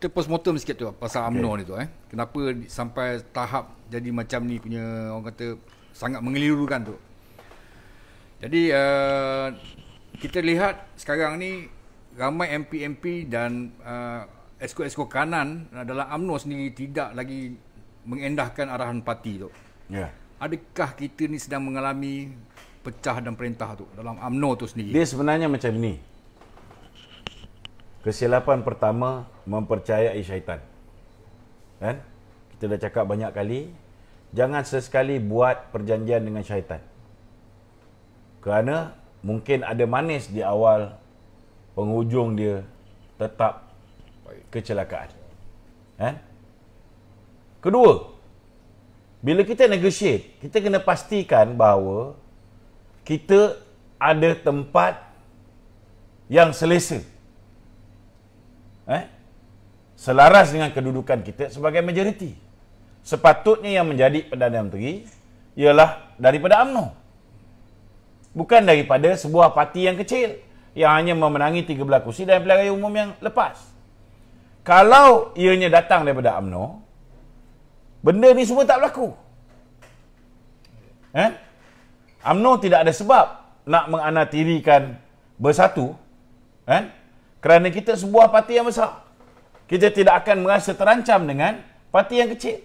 kita postmortem sikit tu pasal UMNO okay. ni tu eh. Kenapa sampai tahap jadi macam ni punya orang kata sangat mengelirukan tu. Jadi uh, kita lihat sekarang ni ramai MP-MP dan uh, esko-esko kanan adalah UMNO sendiri tidak lagi mengendahkan arahan parti tu. Yeah. Adakah kita ni sedang mengalami pecah dan perintah tu dalam UMNO tu sendiri? Dia sebenarnya macam ni. Kesilapan pertama mempercayai syaitan. Kan? Kita dah cakap banyak kali, jangan sesekali buat perjanjian dengan syaitan. Kerana mungkin ada manis di awal, penghujung dia tetap kecelakaan. Kan? Kedua, bila kita negotiate, kita kena pastikan bahawa kita ada tempat yang selesa eh, selaras dengan kedudukan kita sebagai majoriti. Sepatutnya yang menjadi Perdana Menteri ialah daripada UMNO. Bukan daripada sebuah parti yang kecil yang hanya memenangi tiga 13 kursi dan pilihan umum yang lepas. Kalau ianya datang daripada UMNO, benda ni semua tak berlaku. Eh? UMNO tidak ada sebab nak menganatirikan bersatu. Eh? Kerana kita sebuah parti yang besar. Kita tidak akan merasa terancam dengan parti yang kecil.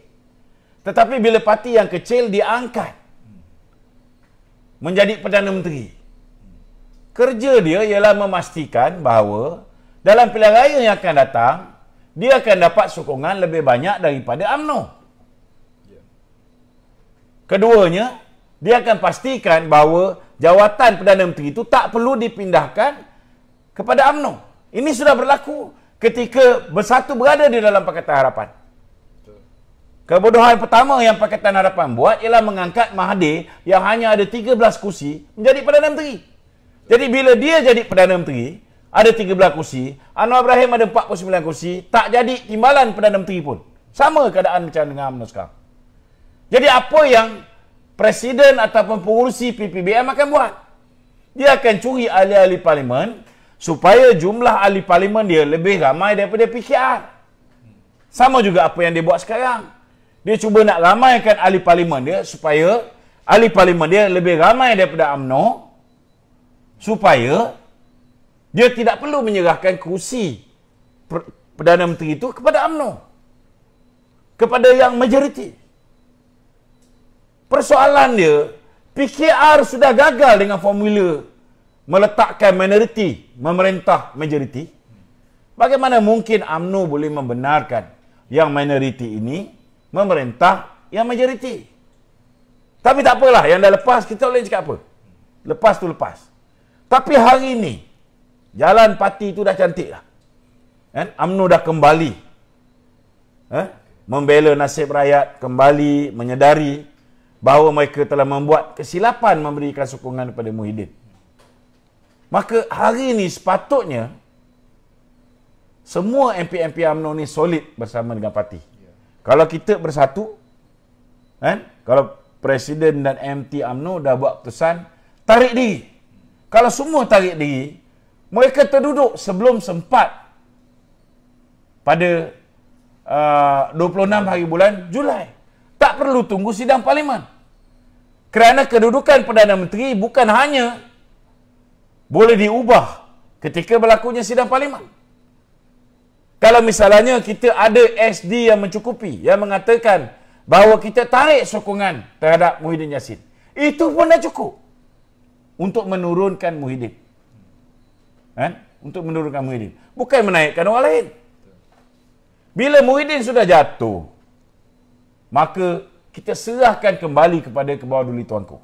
Tetapi bila parti yang kecil diangkat menjadi Perdana Menteri. Kerja dia ialah memastikan bahawa dalam pilihan raya yang akan datang, dia akan dapat sokongan lebih banyak daripada UMNO. Keduanya, dia akan pastikan bahawa jawatan Perdana Menteri itu tak perlu dipindahkan kepada UMNO. Ini sudah berlaku ketika bersatu berada di dalam Pakatan Harapan. Kebodohan pertama yang Pakatan Harapan buat ialah mengangkat Mahathir yang hanya ada 13 kursi menjadi Perdana Menteri. Jadi bila dia jadi Perdana Menteri, ada 13 kursi, Anwar Ibrahim ada 49 kursi, tak jadi timbalan Perdana Menteri pun. Sama keadaan macam dengan UMNO sekarang. Jadi apa yang Presiden ataupun pengurusi PPBM akan buat? Dia akan curi ahli-ahli parlimen supaya jumlah ahli parlimen dia lebih ramai daripada PKR. Sama juga apa yang dia buat sekarang. Dia cuba nak ramaikan ahli parlimen dia supaya ahli parlimen dia lebih ramai daripada UMNO supaya dia tidak perlu menyerahkan kerusi Perdana Menteri itu kepada UMNO. Kepada yang majoriti. Persoalan dia, PKR sudah gagal dengan formula meletakkan minoriti memerintah majoriti, bagaimana mungkin AMNO boleh membenarkan yang minoriti ini memerintah yang majoriti? Tapi tak apalah, yang dah lepas kita boleh cakap apa? Lepas tu lepas. Tapi hari ini, jalan parti itu dah cantik lah. Eh? Kan? UMNO dah kembali. Eh? Membela nasib rakyat, kembali menyedari bahawa mereka telah membuat kesilapan memberikan sokongan kepada Muhyiddin. Maka hari ini sepatutnya semua MP-MP UMNO ni solid bersama dengan parti. Kalau kita bersatu, kan? kalau Presiden dan MT UMNO dah buat keputusan, tarik diri. Kalau semua tarik diri, mereka terduduk sebelum sempat pada uh, 26 hari bulan Julai. Tak perlu tunggu sidang parlimen. Kerana kedudukan Perdana Menteri bukan hanya boleh diubah ketika berlakunya sidang parlimen. Kalau misalnya kita ada SD yang mencukupi yang mengatakan bahawa kita tarik sokongan terhadap Muhyiddin Yassin. Itu pun dah cukup untuk menurunkan Muhyiddin. Ha? Untuk menurunkan Muhyiddin. Bukan menaikkan orang lain. Bila Muhyiddin sudah jatuh, maka kita serahkan kembali kepada kebawah duli tuanku.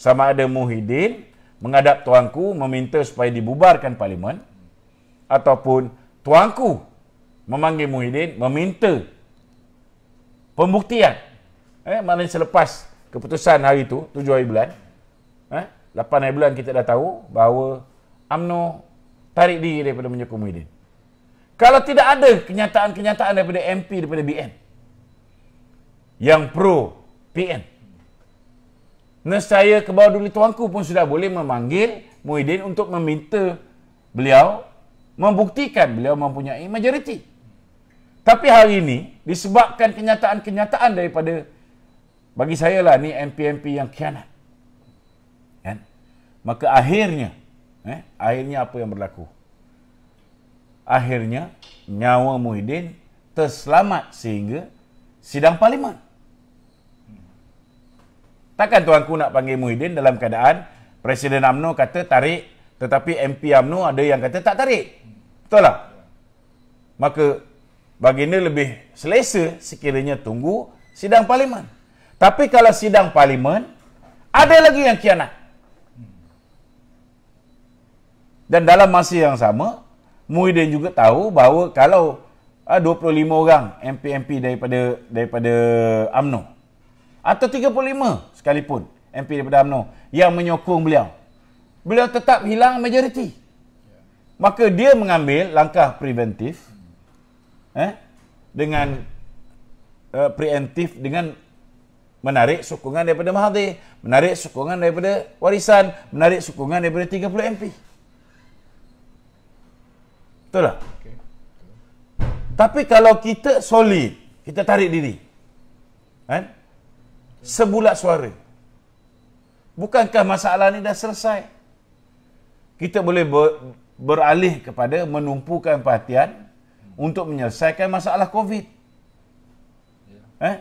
Sama ada Muhyiddin menghadap tuanku meminta supaya dibubarkan parlimen ataupun tuanku memanggil Muhyiddin meminta pembuktian eh maknanya selepas keputusan hari itu 7 hari bulan eh 8 hari bulan kita dah tahu bahawa UMNO tarik diri daripada menyokong Muhyiddin kalau tidak ada kenyataan-kenyataan daripada MP daripada BN yang pro PN nescaya ke bawah duli tuanku pun sudah boleh memanggil Muhyiddin untuk meminta beliau membuktikan beliau mempunyai majoriti. Tapi hari ini disebabkan kenyataan-kenyataan daripada bagi saya lah ni MP-MP yang kianat. Kan? Maka akhirnya, eh, akhirnya apa yang berlaku? Akhirnya nyawa Muhyiddin terselamat sehingga sidang parlimen. Takkan tuan ku nak panggil Muhyiddin dalam keadaan Presiden AMNO kata tarik tetapi MP AMNO ada yang kata tak tarik. Betul tak? Maka baginda lebih selesa sekiranya tunggu sidang parlimen. Tapi kalau sidang parlimen, ada lagi yang kianat. Dan dalam masa yang sama, Muhyiddin juga tahu bahawa kalau 25 ah, orang MP-MP daripada daripada AMNO atau 35 sekalipun MP daripada UMNO yang menyokong beliau. Beliau tetap hilang majoriti. Maka dia mengambil langkah preventif eh, dengan uh, eh, preventif dengan menarik sokongan daripada Mahathir, menarik sokongan daripada warisan, menarik sokongan daripada 30 MP. Betul tak? Okay. Tapi kalau kita solid, kita tarik diri. Eh? sebulat suara. Bukankah masalah ini dah selesai? Kita boleh ber, beralih kepada menumpukan perhatian untuk menyelesaikan masalah COVID. Ya. Eh?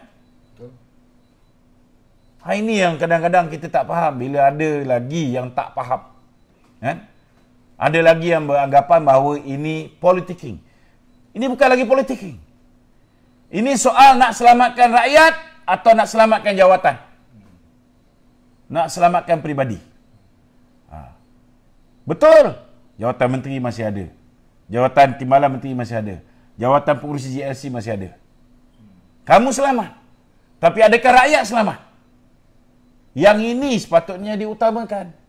Ha, ini yang kadang-kadang kita tak faham bila ada lagi yang tak faham. Kan? Ada lagi yang beranggapan bahawa ini politiking. Ini bukan lagi politiking. Ini soal nak selamatkan rakyat atau nak selamatkan jawatan? Nak selamatkan pribadi, Ha. Betul. Jawatan menteri masih ada. Jawatan timbalan menteri masih ada. Jawatan pengurus GLC masih ada. Kamu selamat. Tapi adakah rakyat selamat? Yang ini sepatutnya diutamakan.